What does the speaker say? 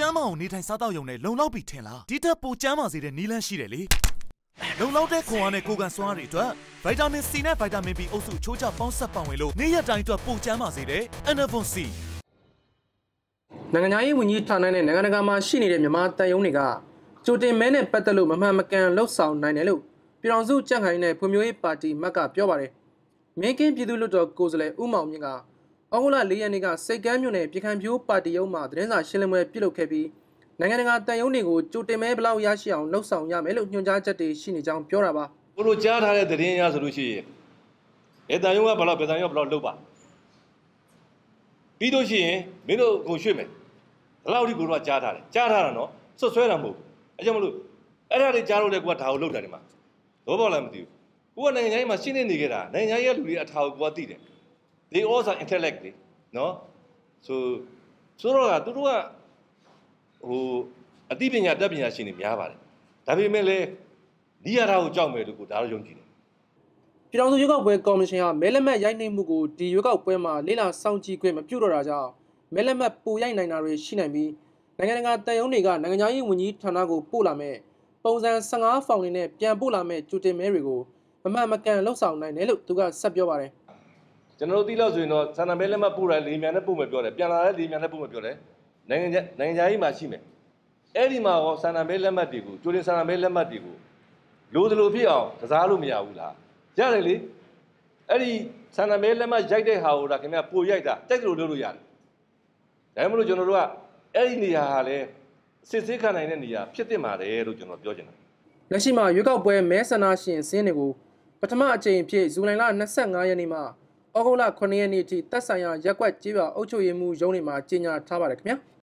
ကျမ်းမာအောင်နေထိုင်စားသောက်ရုံနဲ့လုံလောက်ပြီထင်လားဒီထက်ပိုကျမ်းမာစေတဲ့နည်းလမ်းရှိတယ်လေလုံလောက်တဲ့ခွန်အားနဲ့ကိုယ်ခံစွမ်းအားတွေအတွက်ဗိုက်တာမင် C နဲ့ဗိုက်တာမင် B အုပ်စုချိုးချပေါင်းစပ်ပါဝင်လို့နေ့ရက်တိုင်းအတွက်ပိုကျန်းပါစေတဲ့ Enervon C နိုင်ငံရေးဝန်ကြီးဌာနနဲ့နိုင်ငံတကာမှာရှိနေတဲ့မြန်မာတန်ယုံတွေကကြိုတင်မဲနဲ့ပတ်သက်လို့မမှန်မကန်လှုပ်ဆောင်နိုင်တယ်လို့ပြည်တော်စုကြံ့ခိုင်နဲ့ဖွံ့ဖြိုးရေးပါတီမက်ကပြောပါတယ်။မင်းကင်းပြည်သူ့လွတ်တော်ကိုယ်စားလှယ်ဦးမောင်မြင့်က။အောက်ဂုလ၄ရက်နေ့ကစိတ်ကမ်းမြို့နယ်ပြည်ခိုင်ပြိုးပါတီရုံးမှသတင်းစာရှင်းလင်းပွဲပြုလုပ်ခဲ့ပြီးနိုင်ငံတကာတန်ယုံတွေကိုကြိုတင်မဲဘလောက်ရရှိအောင်လှုပ်ဆောင်ရမယ်လို့ညွှန်ကြားချက်တွေရှိနေကြောင်းပြောတာပါ။ကိုလိုကြားထားတဲ့သတင်းအရဆိုလို့ရှိရင်အဲတန်ယုံကဘလောက်ပြည်တန်ယုံကဘလောက်လှုပ်ပါပြီးလို့ရှိရင်မင်းတို့ကိုရွှေ့မယ်။ဘလောက်ထိကိုတော့ကြားထားတယ်။ကြားထားတာနော်။ဆွဆွဲတာမဟုတ်ဘူး။အဲကြောင့်မလို့အဲ့ဒါတွေကြားလို့လေကိုကဒါကိုလှုပ်တာဒီမှာ။တော့ဘောလားမသိဘူး။ကိုကနိုင်ငံကြီးမှာရှင်းနေနေကြတာနိုင်ငံရဲ့လူတွေအထာကိုကိုကသိတယ်။ they also are intellect တွေနော် so ဆိုတော့ကသူတို့ကဟိုအသိပညာတတ်ပညာရှင်တွေများပါတယ်ဒါပေမဲ့လည်းနီးရတာကိုကြောက်မယ်လို့ကိုဒါတော့ယုံကြည်တယ်ပြည်တော်စုရွေးကောက်ပွဲကော်မရှင်ကမဲလက်မှတ်ရိုက်နှိပ်မှုကိုဒီရွေးကောက်ပွဲမှာလေ့လာစောင့်ကြည့်ခွင့်မပြုတော့တာကြောင့်မဲလက်မှတ်ပူရိုက်နိုင်တာတွေရှိနိုင်ပြီးနိုင်ငံတကာတန်ယုံတွေကနိုင်ငံရေးဝန်ကြီးဌာနကိုပို့လာမဲ့ပုံစံ15ဖောင်တွေနဲ့ပြန်ပို့လာမဲ့ကြိုတင်မဲတွေကိုမမှန်မကန်လှုပ်ဆောင်နိုင်တယ်လို့သူကဆက်ပြောပါတယ်။ကျွန်တော်တို့သိလို့ဆိုရင်တော့ဆန္ဒမဲလက်မှတ်ပို့တယ်လေမြန်နဲ့ပို့မယ်ပြောတယ်ပြန်လာတဲ့လေမြန်နဲ့ပို့မယ်ပြောတယ်နိုင်ငံနိုင်ငံခြားရေးမှာရှိမယ်အဲ့ဒီမှာရောဆန္ဒမဲလက်မှတ်တွေကိုကျိုးတင်ဆန္ဒမဲလက်မှတ်တွေကိုလိုသလိုဖြစ်အောင်ကစားလို့မရဘူးလားရတယ်လေအဲ့ဒီဆန္ဒမဲလက်မှတ်ရိုက်တဲ့ဟာကိုဒါခင်ဗျပို့ရိုက်တာတိုက်လို့လုပ်လို့ရတယ်ဒါမှမဟုတ်ကျွန်တော်တို့ကအဲ့ဒီနေရာဟာလဲစစ်ဆေးခံနိုင်တဲ့နေရာဖြစ်တင်ပါတယ်လို့ကျွန်တော်ပြောချင်တယ်လက်ရှိမှာရွေးကောက်ပွဲမဲဆန္ဒရှင်အစင်းတွေကိုပထမအကြိမ်အဖြစ်ဇူလိုင်လ25ရက်နေ့မှာဩဂုတ်လ9ရက်နေ့အထိသက်ဆိုင်ရာရက်ကွက်ကြေးရွာအုပ်ချုပ်ရေးမှူးရုံးတွေမှာကြေညာထားပါတယ်ခင်ဗျာ။